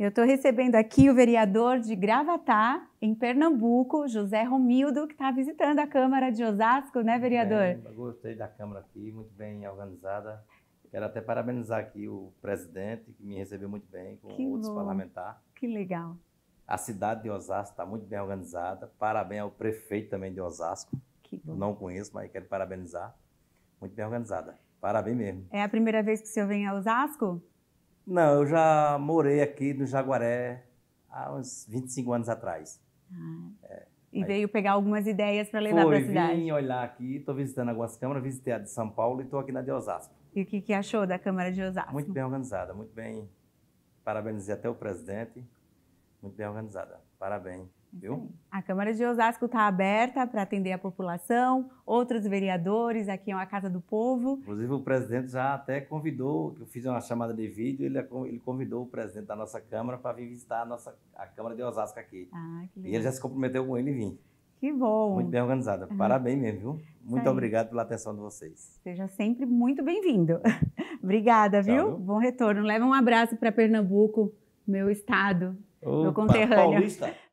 Eu estou recebendo aqui o vereador de Gravatá, em Pernambuco, José Romildo, que está visitando a Câmara de Osasco, né, vereador? É, gostei da Câmara aqui, muito bem organizada. Quero até parabenizar aqui o presidente, que me recebeu muito bem, com que outros bom. parlamentares. Que legal. A cidade de Osasco está muito bem organizada. Parabéns ao prefeito também de Osasco. Que bom. Não conheço, mas quero parabenizar. Muito bem organizada. Parabéns mesmo. É a primeira vez que o senhor vem a Osasco? Não, eu já morei aqui no Jaguaré há uns 25 anos atrás. Ah. É, e aí... veio pegar algumas ideias para levar para a cidade. Vim olhar aqui, estou visitando algumas câmaras, visitei a de São Paulo e estou aqui na de Osasco. E o que, que achou da Câmara de Osasco? Muito bem organizada, muito bem. Parabenizei até o presidente. Muito bem organizada. Parabéns. Viu? A Câmara de Osasco está aberta para atender a população, outros vereadores, aqui é uma Casa do Povo. Inclusive, o presidente já até convidou, eu fiz uma chamada de vídeo, ele, é convidou o presidente da nossa Câmara para vir visitar a, nossa, a Câmara de Osasco aqui. Ah, que legal. E ele já se comprometeu com ele vir. Que bom. Muito bem organizada. Parabéns mesmo, viu? Muito obrigado pela atenção de vocês. Seja sempre muito bem-vindo. Obrigada, Tchau, viu? viu? Bom retorno. Leva um abraço para Pernambuco, meu estado, Opa, meu conterrâneo. Paulista.